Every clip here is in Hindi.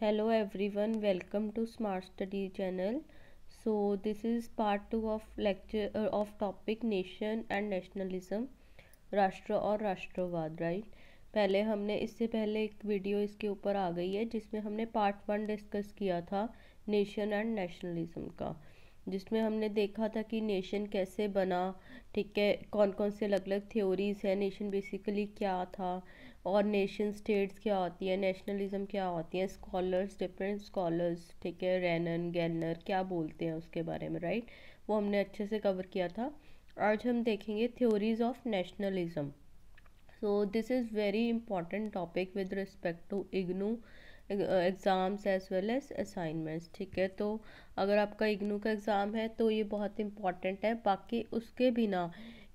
Hello everyone welcome to smart study channel so this is part two of lecture of topic nation and nationalism राष्ट्र और राष्ट्रवाद राइट पहले हमने इससे पहले एक वीडियो इसके ऊपर आ गई है जिसमें हमने पार्ट वन डिस्कस किया था नेशन एंड नेशनलिज्म का जिसमें हमने देखा था कि नेशन कैसे बना ठीक है कौन कौन से अलग अलग थ्योरीज है नेशन बेसिकली क्या था और नेशन स्टेट्स क्या होती है नेशनलिज्म क्या होती है स्कॉलर्स डिफरेंट स्कॉलर्स ठीक है रैनन गैनर क्या बोलते हैं उसके बारे में राइट वो हमने अच्छे से कवर किया था आज हम देखेंगे theories of nationalism so this is very important topic with respect to IGNOU exams as well as assignments ठीक है तो अगर आपका इग्नू का एग्ज़ाम है तो ये बहुत इम्पॉर्टेंट है बाकी उसके बिना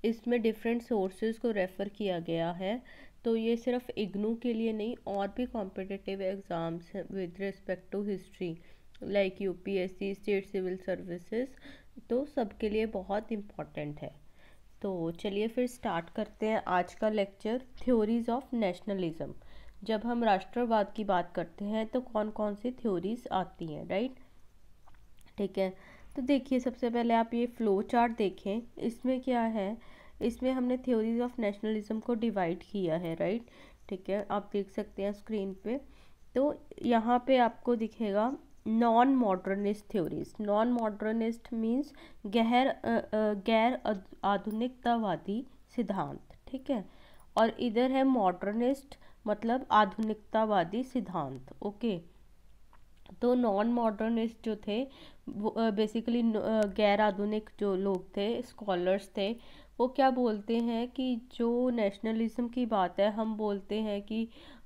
इसमें डिफरेंट सोर्सेज को रेफ़र किया गया है तो ये सिर्फ इग्नू के लिए नहीं और भी कॉम्पिटिटिव एग्ज़ाम्स हैं with respect to history like UPSC state civil services तो सबके लिए बहुत इम्पॉर्टेंट है तो चलिए फिर स्टार्ट करते हैं आज का लेक्चर थ्योरीज ऑफ नेशनलिज्म जब हम राष्ट्रवाद की बात करते हैं तो कौन कौन सी थ्योरीज आती हैं राइट ठीक है तो देखिए सबसे पहले आप ये फ्लो चार्ट देखें इसमें क्या है इसमें हमने थ्योरीज ऑफ नेशनलिज्म को डिवाइड किया है राइट ठीक है आप देख सकते हैं स्क्रीन पे तो यहाँ पे आपको दिखेगा non modernist theories non modernist means गैर गैर आधुनिकतावादी सिद्धांत ठीक है और इधर है मॉडर्निस्ट मतलब आधुनिकतावादी सिद्धांत ओके तो नॉन मॉडर्निस्ट जो थे वो बेसिकली गैर आधुनिक जो लोग थे स्कॉलर्स थे वो क्या बोलते हैं कि जो नेशनलिज़्म की बात है हम बोलते हैं कि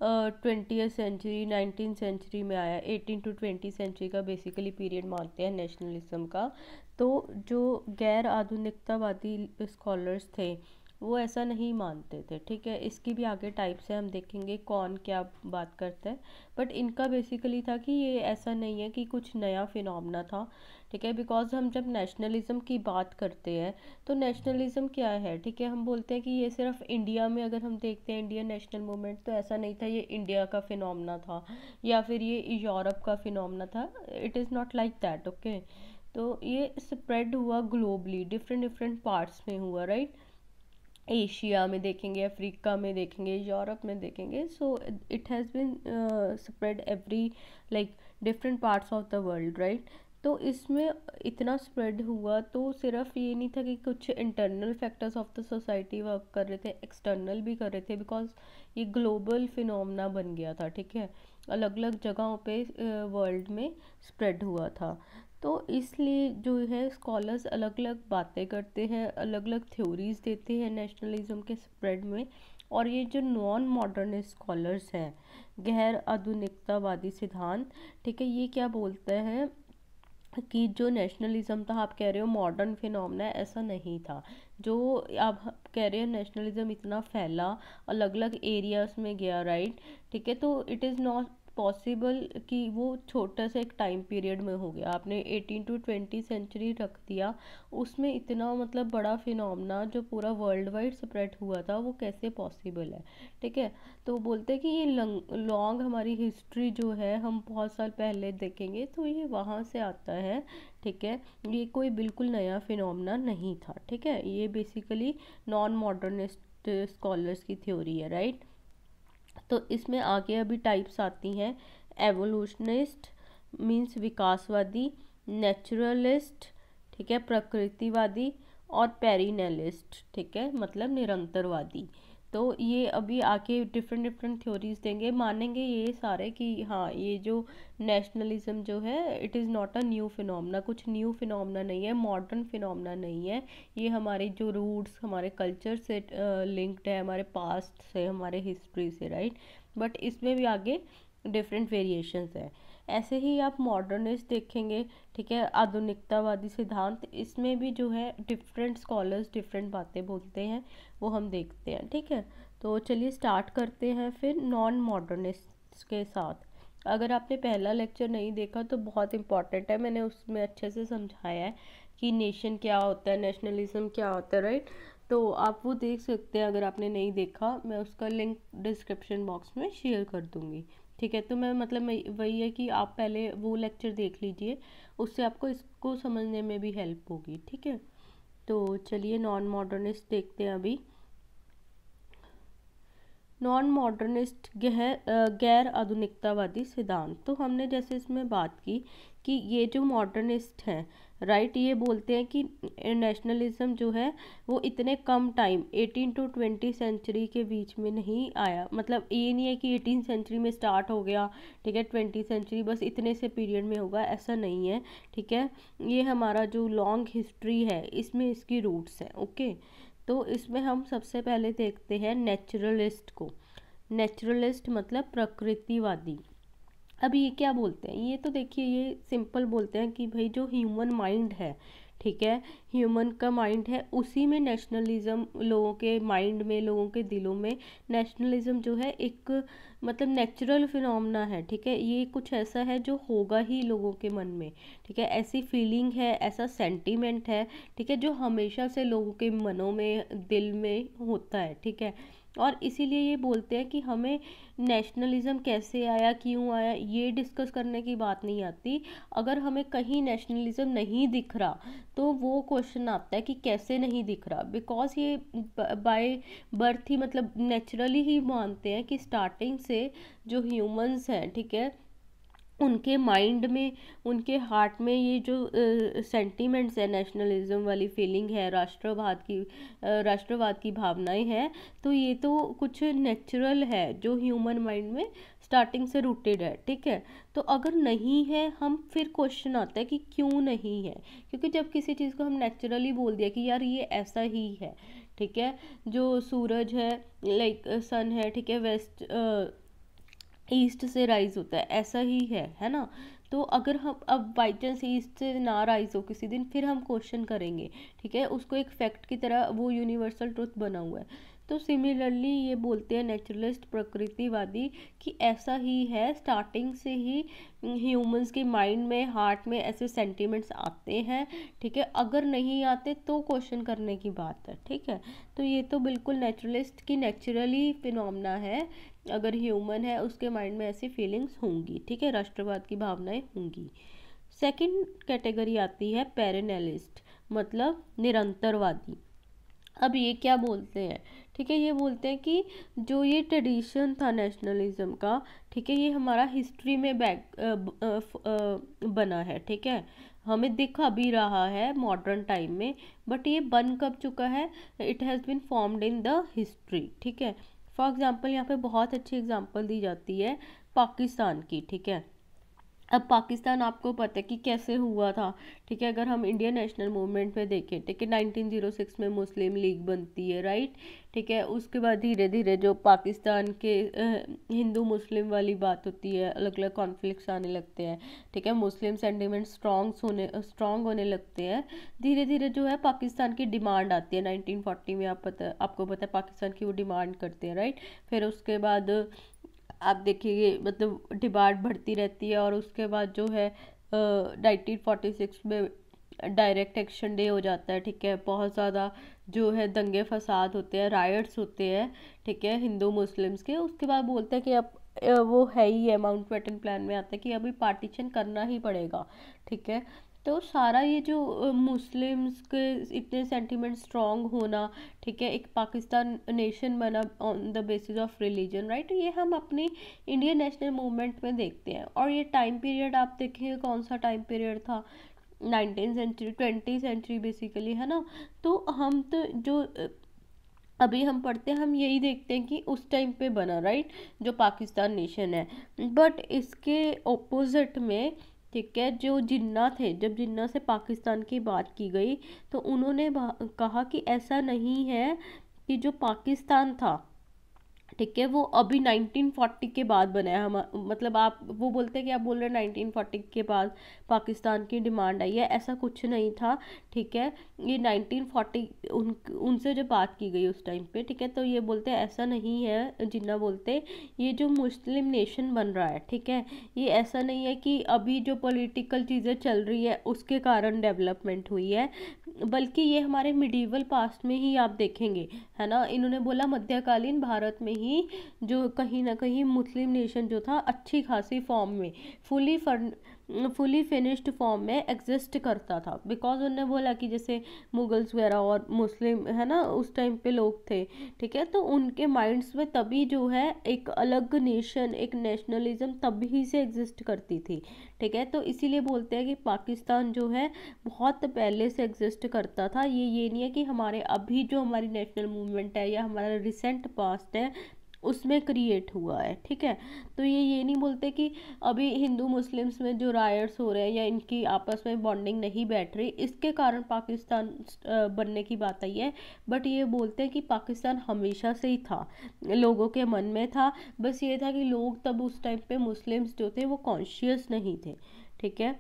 ट्वेंटी सेंचुरी नाइनटीन सेंचुरी में आया एटीन टू ट्वेंटी सेंचुरी का बेसिकली पीरियड मानते हैं नेशनलिज़म का तो जो गैर आधुनिकतावादी स्कॉलर्स थे वो ऐसा नहीं मानते थे ठीक है इसकी भी आगे टाइप से हम देखेंगे कौन क्या बात करता है बट इनका बेसिकली था कि ये ऐसा नहीं है कि कुछ नया फिनमना था ठीक है बिकॉज हम जब नेशनलिज़म की बात करते हैं तो नेशनलिज़म क्या है ठीक है हम बोलते हैं कि ये सिर्फ इंडिया में अगर हम देखते हैं इंडियन नेशनल मूवमेंट तो ऐसा नहीं था ये इंडिया का फिनमना था या फिर ये यूरोप का फिनमना था it is not like that okay तो ये स्प्रेड हुआ ग्लोबली डिफरेंट डिफरेंट पार्ट्स में हुआ राइट right? एशिया में देखेंगे अफ्रीका में देखेंगे यूरोप में देखेंगे so it has been spread every like different parts of the world right तो इसमें इतना स्प्रेड हुआ तो सिर्फ ये नहीं था कि कुछ internal factors of the society work कर रहे थे एक्सटर्नल भी कर रहे थे बिकॉज ये ग्लोबल फिनोमना बन गया था ठीक है अलग अलग जगहों पे वर्ल्ड में स्प्रेड हुआ था तो इसलिए जो है स्कॉलर्स अलग अलग बातें करते हैं अलग अलग थ्योरीज देते हैं नेशनलिज्म के स्प्रेड में और ये जो नॉन मॉडर्न स्कॉलर्स हैं गैर आधुनिकतावादी सिद्धांत ठीक है ये क्या बोलते हैं कि जो नेशनलिज़्म था आप कह रहे हो मॉडर्न फिनोमना ऐसा नहीं था जो आप कह रहे हो नेशनलिज़्म इतना फैला अलग अलग एरियाज़ में गया राइट ठीक है तो इट इज़ नॉट पॉसिबल कि वो छोटा सा एक टाइम पीरियड में हो गया आपने एटीन टू ट्वेंटी सेंचुरी रख दिया उसमें इतना मतलब बड़ा फिनना जो पूरा वर्ल्ड वाइड स्प्रेड हुआ था वो कैसे पॉसिबल है ठीक है तो बोलते हैं कि ये लॉन्ग हमारी हिस्ट्री जो है हम बहुत साल पहले देखेंगे तो ये वहाँ से आता है ठीक है ये कोई बिल्कुल नया फिनना नहीं था ठीक है ये बेसिकली नॉन मॉडर्निस्ट स्कॉलर्स की थ्योरी है राइट तो इसमें आगे अभी टाइप्स आती हैं एवोल्यूशनिस्ट मीन्स विकासवादी नेचुरलिस्ट ठीक है प्रकृतिवादी और पेरिनेलिस्ट ठीक है मतलब निरंतरवादी तो ये अभी आके डिफरेंट डिफरेंट थ्योरीज देंगे मानेंगे ये सारे कि हाँ ये जो नेशनलिज्म जो है it is not a new phenomena कुछ न्यू फिनोमना नहीं है मॉडर्न फिनोमना नहीं है ये हमारे जो रूट्स हमारे कल्चर से लिंक्ड है हमारे पास्ट से हमारे हिस्ट्री से राइट बट इसमें भी आगे डिफरेंट वेरिएशंस है ऐसे ही आप मॉडर्निस्ट देखेंगे ठीक है आधुनिकतावादी सिद्धांत इसमें भी जो है डिफरेंट स्कॉलर्स डिफरेंट बातें बोलते हैं वो हम देखते हैं ठीक है तो चलिए स्टार्ट करते हैं फिर नॉन मॉडर्निस्ट के साथ अगर आपने पहला लेक्चर नहीं देखा तो बहुत इंपॉर्टेंट है मैंने उसमें अच्छे से समझाया है कि नेशन क्या होता है नेशनलिज्म क्या होता है राइट तो आप वो देख सकते हैं अगर आपने नहीं देखा मैं उसका लिंक डिस्क्रिप्शन बॉक्स में शेयर कर दूँगी ठीक है तो मैं मतलब वही है कि आप पहले वो लेक्चर देख लीजिए उससे आपको इसको समझने में भी हेल्प होगी ठीक है तो चलिए नॉन मॉडर्निस्ट देखते हैं अभी नॉन मॉडर्निस्ट गहर गैर आधुनिकतावादी सिद्धांत तो हमने जैसे इसमें बात की कि ये जो मॉडर्निस्ट हैं राइट ये बोलते हैं कि नेशनलिज्म जो है वो इतने कम टाइम 18 टू 20 सेंचुरी के बीच में नहीं आया मतलब ये नहीं है कि 18 सेंचुरी में स्टार्ट हो गया ठीक है 20 सेंचुरी बस इतने से पीरियड में होगा ऐसा नहीं है ठीक है ये हमारा जो लॉन्ग हिस्ट्री है इसमें इसकी रूट्स हैं ओके okay? तो इसमें हम सबसे पहले देखते हैं नेचुरलिस्ट को नेचुरलिस्ट मतलब प्रकृतिवादी अब ये क्या बोलते हैं ये तो देखिए ये सिंपल बोलते हैं कि भाई जो ह्यूमन माइंड है ठीक है ह्यूमन का माइंड है उसी में नेशनलिज्म लोगों के माइंड में लोगों के दिलों में नेशनलिज्म जो है एक मतलब नेचुरल फिनमना है ठीक है ये कुछ ऐसा है जो होगा ही लोगों के मन में ठीक है ऐसी फीलिंग है ऐसा सेंटिमेंट है ठीक है जो हमेशा से लोगों के मनों में दिल में होता है ठीक है और इसीलिए ये बोलते हैं कि हमें नेशनलिज़म कैसे आया क्यों आया ये डिस्कस करने की बात नहीं आती अगर हमें कहीं नेशनलिज़म नहीं दिख रहा तो वो क्वेश्चन आता है कि कैसे नहीं दिख रहा बिकॉज ये बाय बर्थ ही मतलब नेचुरली ही मानते हैं कि स्टार्टिंग से जो ह्यूमंस हैं ठीक है उनके माइंड में उनके हार्ट में ये जो सेंटीमेंट्स है नेशनलिज्म वाली फीलिंग है राष्ट्रवाद की राष्ट्रवाद की भावनाएं हैं तो ये तो कुछ नेचुरल है जो ह्यूमन माइंड में स्टार्टिंग से रूटेड है ठीक है तो अगर नहीं है हम फिर क्वेश्चन आता है कि क्यों नहीं है क्योंकि जब किसी चीज़ को हम नेचुरली बोल दिया कि यार ये ऐसा ही है ठीक है जो सूरज है लाइक सन है ठीक है वेस्ट ईस्ट से राइज़ होता है ऐसा ही है है ना तो अगर हम अब बाई चांस ईस्ट से ना राइज़ हो किसी दिन फिर हम क्वेश्चन करेंगे ठीक है उसको एक फैक्ट की तरह वो यूनिवर्सल ट्रुथ बना हुआ है तो सिमिलरली ये बोलते हैं नेचुरलिस्ट प्रकृतिवादी कि ऐसा ही है स्टार्टिंग से ही ह्यूमंस के माइंड में हार्ट में ऐसे सेंटिमेंट्स आते हैं ठीक है अगर नहीं आते तो क्वेश्चन करने की बात है ठीक है तो ये तो बिल्कुल नेचुरलिस्ट की नेचुरली फिनोमना है अगर ह्यूमन है उसके माइंड में ऐसी फीलिंग्स होंगी ठीक है राष्ट्रवाद की भावनाएं होंगी सेकंड कैटेगरी आती है पेरेनलिस्ट मतलब निरंतरवादी अब ये क्या बोलते हैं ठीक है ये बोलते हैं कि जो ये ट्रेडिशन था नेशनलिज्म का ठीक है ये हमारा हिस्ट्री में बैक आ, आ, आ, बना है ठीक है हमें दिखा भी रहा है मॉडर्न टाइम में बट ये बन कब चुका है it has been formed in the history ठीक है फॉर एग्ज़ाम्पल यहाँ पे बहुत अच्छी एग्ज़ाम्पल दी जाती है पाकिस्तान की ठीक है अब पाकिस्तान आपको पता है कि कैसे हुआ था ठीक है अगर हम इंडियन नेशनल मूवमेंट में देखें ठीक है नाइनटीन जीरो सिक्स में मुस्लिम लीग बनती है राइट ठीक है उसके बाद धीरे धीरे जो पाकिस्तान के हिंदू मुस्लिम वाली बात होती है अलग अलग कॉन्फ्लिक्ट्स आने लगते हैं ठीक है मुस्लिम सेंटिमेंट स्ट्रॉन्ग होने स्ट्रॉन्ग होने लगते हैं धीरे धीरे जो है पाकिस्तान की डिमांड आती है नाइनटीन में आप पता आपको पता है पाकिस्तान की वो डिमांड करते हैं राइट फिर उसके बाद आप देखिए मतलब डिमांड बढ़ती रहती है और उसके बाद जो है नाइनटीन फोर्टी सिक्स में डायरेक्ट एक्शन डे हो जाता है ठीक है बहुत ज़्यादा जो है दंगे फसाद होते हैं रायट्स होते हैं ठीक है हिंदू मुस्लिम्स के उसके बाद बोलते हैं कि अब वो है ही है माउंट बैटन प्लान में आता है कि अभी पार्टीशन करना ही पड़ेगा ठीक है तो सारा ये जो मुस्लिम्स के इतने सेंटीमेंट स्ट्रॉन्ग होना ठीक है एक पाकिस्तान नेशन बना on the basis of religion right ये हम अपनी इंडियन नेशनल मूवमेंट में देखते हैं और ये टाइम पीरियड आप देखेंगे कौन सा टाइम पीरियड था nineteen century twenty century basically है ना तो हम तो जो अभी हम पढ़ते हैं हम यही देखते हैं कि उस टाइम पे बना राइट जो पाकिस्तान नेशन है बट इसके ओपोजिट में ठीक है जो जिन्ना थे जब जिन्ना से पाकिस्तान की बात की गई तो उन्होंने कहा कि ऐसा नहीं है कि जो पाकिस्तान था ठीक है वो अभी 1940 के बाद बना हम मतलब आप वो बोलते हैं कि आप बोल रहे हैं 1940 के बाद पाकिस्तान की डिमांड आई है ऐसा कुछ नहीं था ठीक है ये 1940 उन उनसे जो बात की गई उस टाइम पे ठीक है तो ये बोलते हैं ऐसा नहीं है जिन्ना बोलते ये जो मुस्लिम नेशन बन रहा है ठीक है ये ऐसा नहीं है कि अभी जो पॉलिटिकल चीज़ें चल रही है उसके कारण डेवलपमेंट हुई है बल्कि ये हमारे मिडीवल पास्ट में ही आप देखेंगे है ना इन्होंने बोला मध्यकालीन भारत में ही जो कहीं ना कहीं मुस्लिम नेशन जो था अच्छी खासी फॉर्म में fully fern fully finished form में एग्जिस्ट करता था बिकॉज उनने बोला कि जैसे मुगल्स वगैरह और मुस्लिम है ना उस टाइम पे लोग थे ठीक है तो उनके माइंड्स में तभी जो है एक अलग नेशन एक नेशनलिज्म तभी से एग्जिस्ट करती थी ठीक है तो इसीलिए बोलते हैं कि पाकिस्तान जो है बहुत पहले से एग्जिस्ट करता था ये ये नहीं है कि हमारे अभी जो हमारी नेशनल मूवमेंट है या हमारा रिसेंट पास्ट है उसमें क्रिएट हुआ है ठीक है तो ये ये नहीं बोलते कि अभी हिंदू मुस्लिम्स में जो रायट्स हो रहे हैं या इनकी आपस में बॉन्डिंग नहीं बैठ रही इसके कारण पाकिस्तान बनने की बात आई है बट ये बोलते हैं कि पाकिस्तान हमेशा से ही था लोगों के मन में था बस ये था कि लोग तब उस टाइम पे मुस्लिम्स जो थे वो कॉन्शियस नहीं थे ठीक है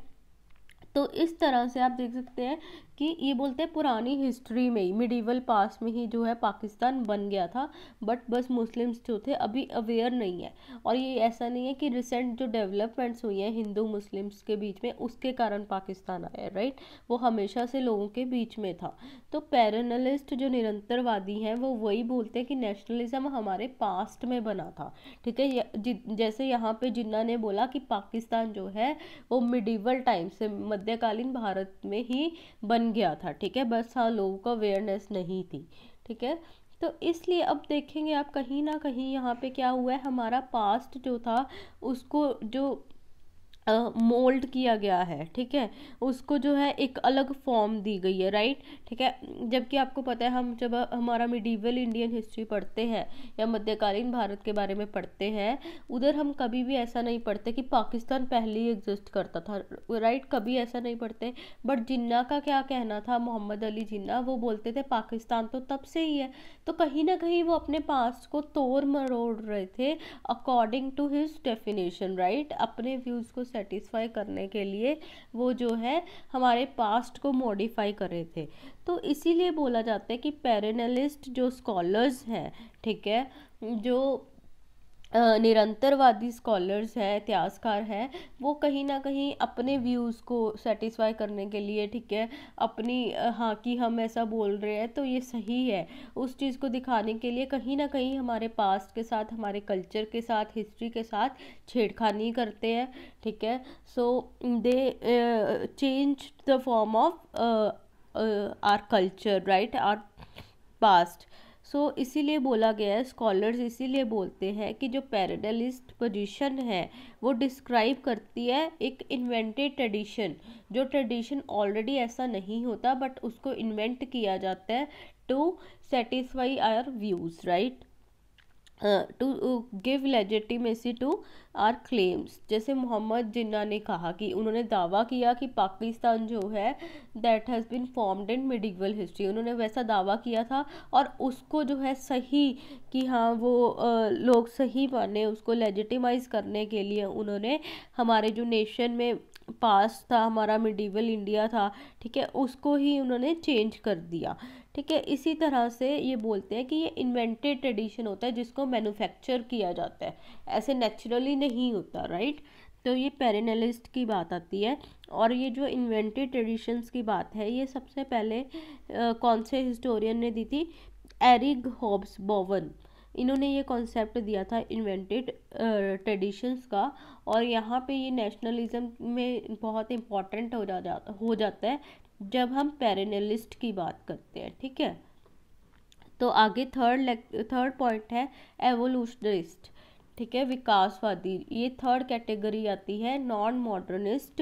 तो इस तरह से आप देख सकते हैं कि ये बोलते हैं पुरानी हिस्ट्री में ही मिडिवल पास में ही जो है पाकिस्तान बन गया था बट बस मुस्लिम्स जो थे अभी अवेयर नहीं है और ये ऐसा नहीं है कि रिसेंट जो डेवलपमेंट्स हुई हैं हिंदू मुस्लिम्स के बीच में उसके कारण पाकिस्तान आया राइट वो हमेशा से लोगों के बीच में था तो पैरनलिस्ट जो निरंतरवादी हैं वो वही बोलते हैं कि नेशनलिज़म हमारे पास्ट में बना था ठीक है जैसे यहाँ पर जिन्ना ने बोला कि पाकिस्तान जो है वो मिडिवल टाइम से मद मध्यकालीन भारत में ही बन गया था ठीक है बस हाँ लोगों को अवेयरनेस नहीं थी ठीक है तो इसलिए अब देखेंगे आप कहीं ना कहीं यहाँ पे क्या हुआ है हमारा पास्ट जो था उसको जो मोल्ड किया गया है ठीक है उसको जो है एक अलग फॉर्म दी गई है राइट ठीक है जबकि आपको पता है हम जब हमारा मिडीवल इंडियन हिस्ट्री पढ़ते हैं या मध्यकालीन भारत के बारे में पढ़ते हैं उधर हम कभी भी ऐसा नहीं पढ़ते कि पाकिस्तान पहले ही एग्जिस्ट करता था राइट कभी ऐसा नहीं पढ़ते बट जिन्ना का क्या कहना था मोहम्मद अली जिन्ना वो बोलते थे पाकिस्तान तो तब से ही है तो कहीं ना कहीं वो अपने पास को तोड़ मरोड़ रहे थे according to his definition right अपने व्यूज़ को सेटिस्फाई करने के लिए वो जो है हमारे पास्ट को मॉडिफाई कर रहे थे तो इसीलिए बोला जाता है कि पेरेनलिस्ट जो स्कॉलर्स हैं ठीक है जो निरंतरवादी स्कॉलर्स हैं इतिहासकार हैं वो कहीं ना कहीं अपने व्यूज़ को सेटिस्फाई करने के लिए ठीक है अपनी हाँ कि हम ऐसा बोल रहे हैं तो ये सही है उस चीज़ को दिखाने के लिए कहीं ना कहीं हमारे पास्ट के साथ हमारे कल्चर के साथ हिस्ट्री के साथ छेड़खानी करते हैं ठीक है so they change the form of our culture right our past so so, इसीलिए बोला गया है स्कॉलर्स इसीलिए बोलते हैं कि जो पैराडलिस्ट पोजीशन है वो डिस्क्राइब करती है एक इन्वेंटेड ट्रेडिशन जो ट्रेडिशन ऑलरेडी ऐसा नहीं होता बट उसको इन्वेंट किया जाता है to satisfy our views right to give legitimacy to our claims जैसे मोहम्मद जिन्ना ने कहा कि उन्होंने दावा किया कि पाकिस्तान जो है that has been formed in medieval history उन्होंने वैसा दावा किया था और उसको जो है सही कि हाँ वो आ, लोग सही माने उसको लेजिटिमाइज़ करने के लिए उन्होंने हमारे जो नेशन में पास था हमारा मिडिवल इंडिया था ठीक है उसको ही उन्होंने चेंज कर दिया ठीक है इसी तरह से ये बोलते हैं कि ये इन्वेंटेड ट्रेडिशन होता है जिसको मैन्युफैक्चर किया जाता है ऐसे नेचुरली नहीं होता राइट तो ये पेरेनलिस्ट की बात आती है और ये जो इन्वेंटेड ट्रेडिशंस की बात है ये सबसे पहले आ, कौन से हिस्टोरियन ने दी थी एरिग हॉब्स बोवन इन्होंने ये कॉन्सेप्ट दिया था इन्वेंटेड ट्रेडिशंस का और यहाँ पे ये नेशनलिज्म में बहुत इम्पॉर्टेंट हो जा हो जाता है जब हम पेरेनलिस्ट की बात करते हैं ठीक है तो आगे थर्ड थर्ड पॉइंट है एवोल्यूशनरिस्ट ठीक है विकासवादी ये थर्ड कैटेगरी आती है नॉन मॉडर्निस्ट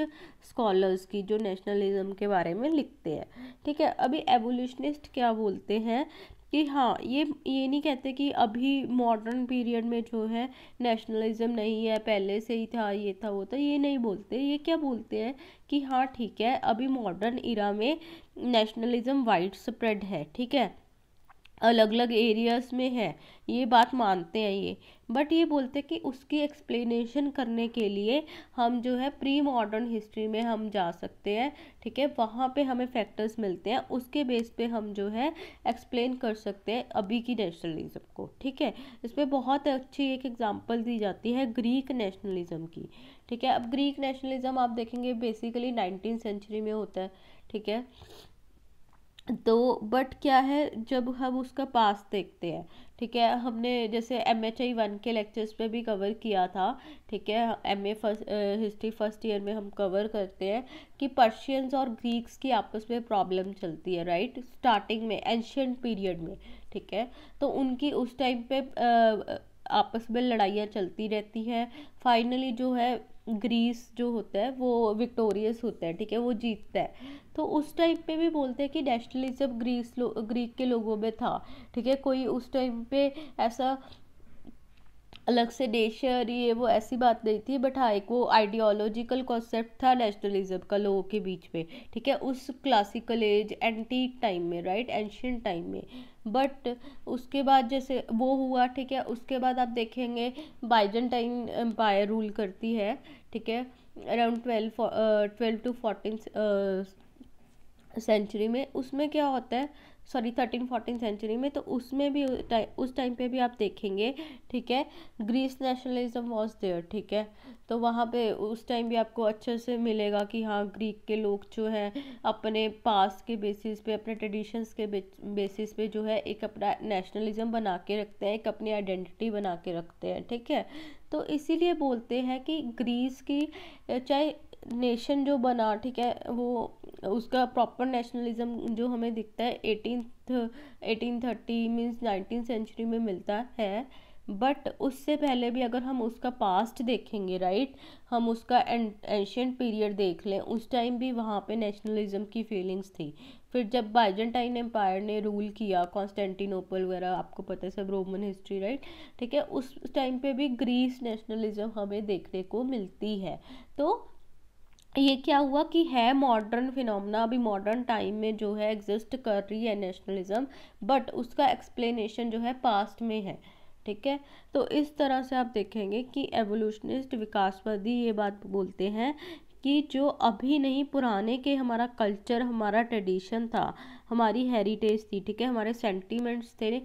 स्कॉलर्स की जो नेशनलिज्म के बारे में लिखते हैं ठीक है अभी एवोल्यूशनिस्ट क्या बोलते हैं कि हाँ ये ये नहीं कहते कि अभी मॉडर्न पीरियड में जो है नेशनलिज्म नहीं है पहले से ही था ये था वो था ये नहीं बोलते ये क्या बोलते हैं कि हाँ ठीक है अभी मॉडर्न इरा में नेशनलिज्म वाइड स्प्रेड है ठीक है अलग अलग एरियाज़ में है ये बात मानते हैं ये बट ये बोलते हैं कि उसकी एक्सप्लेनेशन करने के लिए हम जो है प्री मॉडर्न हिस्ट्री में हम जा सकते हैं ठीक है वहाँ पे हमें फैक्टर्स मिलते हैं उसके बेस पे हम जो है एक्सप्लेन कर सकते हैं अभी की नेशनलिज़म को ठीक है इस पर बहुत अच्छी एक एग्जांपल दी जाती है ग्रीक नेशनलिज़म की ठीक है अब ग्रीक नेशनलिज़म आप देखेंगे बेसिकली नाइनटीन सेंचुरी में होता है ठीक है तो बट क्या है जब हम उसका पास देखते हैं ठीक है हमने जैसे एम एच आई वन के लेक्चर्स पे भी कवर किया था ठीक है M A first history first year में हम कवर करते हैं कि पर्शियंस और ग्रीक्स की आपस में प्रॉब्लम चलती है राइट स्टार्टिंग में एंशियंट पीरियड में ठीक है तो उनकी उस टाइम पे आ, आपस में लड़ाइयाँ चलती रहती हैं फाइनली जो है ग्रीस जो होता है वो विक्टोरियस होता है ठीक है वो जीतता है तो उस टाइम पे भी बोलते हैं कि नेशनलिज्म ग्रीस लो ग्रीक के लोगों में था ठीक है कोई उस टाइम पे ऐसा अलग से नेशन ये वो ऐसी बात नहीं थी बट हाँ एक वो आइडियोलॉजिकल कॉन्सेप्ट था नेशनलिज्म का लोगों के बीच में ठीक है उस क्लासिकल एज एंटीक टाइम में राइट एंशियंट टाइम में बट उसके बाद जैसे वो हुआ ठीक है उसके बाद आप देखेंगे बाइजेंटाइन एम्पायर रूल करती है ठीक है around twelve twelve to fourteen century में उसमें क्या होता है सॉरी थर्टीन फोर्टीन सेंचुरी में तो उसमें भी उस टाइम पे भी आप देखेंगे ठीक है ग्रीस नेशनलिज्म वॉज देयर ठीक है तो वहाँ पे उस टाइम भी आपको अच्छे से मिलेगा कि हाँ ग्रीक के लोग जो हैं अपने पास के बेसिस पे अपने ट्रेडिशंस के बेसिस पे जो है एक अपना नेशनलिज्म बना के रखते हैं एक अपनी आइडेंटिटी बना के रखते हैं ठीक है तो इसीलिए बोलते हैं कि ग्रीस की चाहे नेशन जो बना ठीक है वो उसका प्रॉपर नेशनलिज्म जो हमें दिखता है eighteen eighteen thirty means nineteen century में मिलता है बट उससे पहले भी अगर हम उसका पास्ट देखेंगे राइट हम उसका एंशेंट पीरियड देख लें उस टाइम भी वहाँ पे नेशनलिज्म की फीलिंग्स थी फिर जब बाइजेंटाइन एम्पायर ने रूल किया कॉन्स्टेंटिनोपल वगैरह आपको पता है सब रोमन हिस्ट्री राइट ठीक है उस टाइम पे भी ग्रीस नेशनलिज्म हमें देखने को मिलती है तो ये क्या हुआ कि है मॉडर्न फिनोमेना अभी मॉडर्न टाइम में जो है एग्जिस्ट कर रही है नेशनलिज्म बट उसका एक्सप्लेनेशन जो है पास्ट में है ठीक है तो इस तरह से आप देखेंगे कि एवोल्यूशनिस्ट विकासवादी ये बात बोलते हैं कि जो अभी नहीं पुराने के हमारा कल्चर हमारा ट्रेडिशन था हमारी हेरिटेज थी ठीक है हमारे सेंटीमेंट्स थे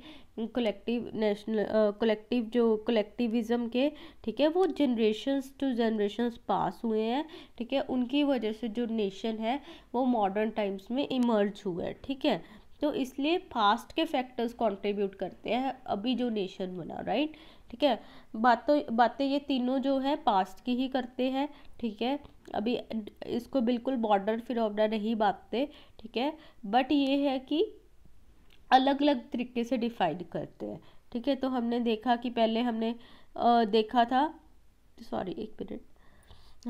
कलेक्टिव नेशनल कलेक्टिव जो कलेक्टिविज्म के ठीक है वो जनरेशन्स टू जनरेशन्स पास हुए हैं ठीक है उनकी वजह से जो नेशन है वो मॉडर्न टाइम्स में इमर्ज हुआ है ठीक है तो इसलिए फास्ट के फैक्टर्स कंट्रीब्यूट करते हैं अभी जो नेशन बना राइट right? ठीक है बातों बातें ये तीनों जो है पास्ट की ही करते हैं ठीक है अभी इसको बिल्कुल बॉर्डर ऑर्डर नहीं बातते ठीक है बट ये है कि अलग अलग तरीके से डिफाइन करते हैं ठीक है तो हमने देखा कि पहले हमने आ, देखा था सॉरी एक मिनट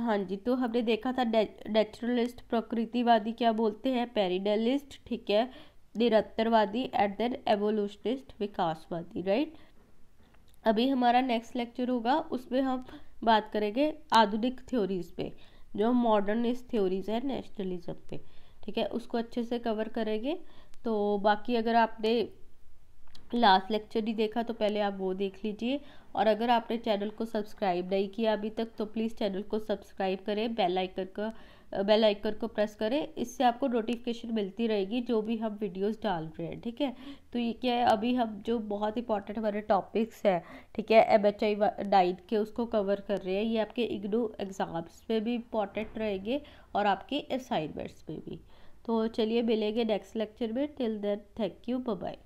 हाँ जी तो हमने देखा था नेचुरलिस्ट प्रकृतिवादी क्या बोलते हैं पेरिडलिस्ट ठीक है निरंतरवादी एंड देन एवोल्यूशनिस्ट विकासवादी राइट अभी हमारा नेक्स्ट लेक्चर होगा उसमें हम बात करेंगे आधुनिक थ्योरीज पे जो मॉडर्निस्ट थ्योरीज है नेशनलिज्म पे ठीक है उसको अच्छे से कवर करेंगे तो बाकी अगर आपने लास्ट लेक्चर नहीं देखा तो पहले आप वो देख लीजिए और अगर आपने चैनल को सब्सक्राइब नहीं किया अभी तक तो प्लीज़ चैनल को सब्सक्राइब करें बेल आइकन का बेल आइकन को प्रेस करें इससे आपको नोटिफिकेशन मिलती रहेगी जो भी हम वीडियोस डाल रहे हैं ठीक है तो ये क्या है अभी हम जो बहुत इंपॉर्टेंट हमारे टॉपिक्स हैं ठीक है एम एच आई नाइन के उसको कवर कर रहे हैं ये आपके इग्नू एग्ज़ाम्स में भी इम्पॉर्टेंट रहेंगे और आपके असाइनमेंट्स में भी तो चलिए मिलेंगे नेक्स्ट लेक्चर में till then thank you bye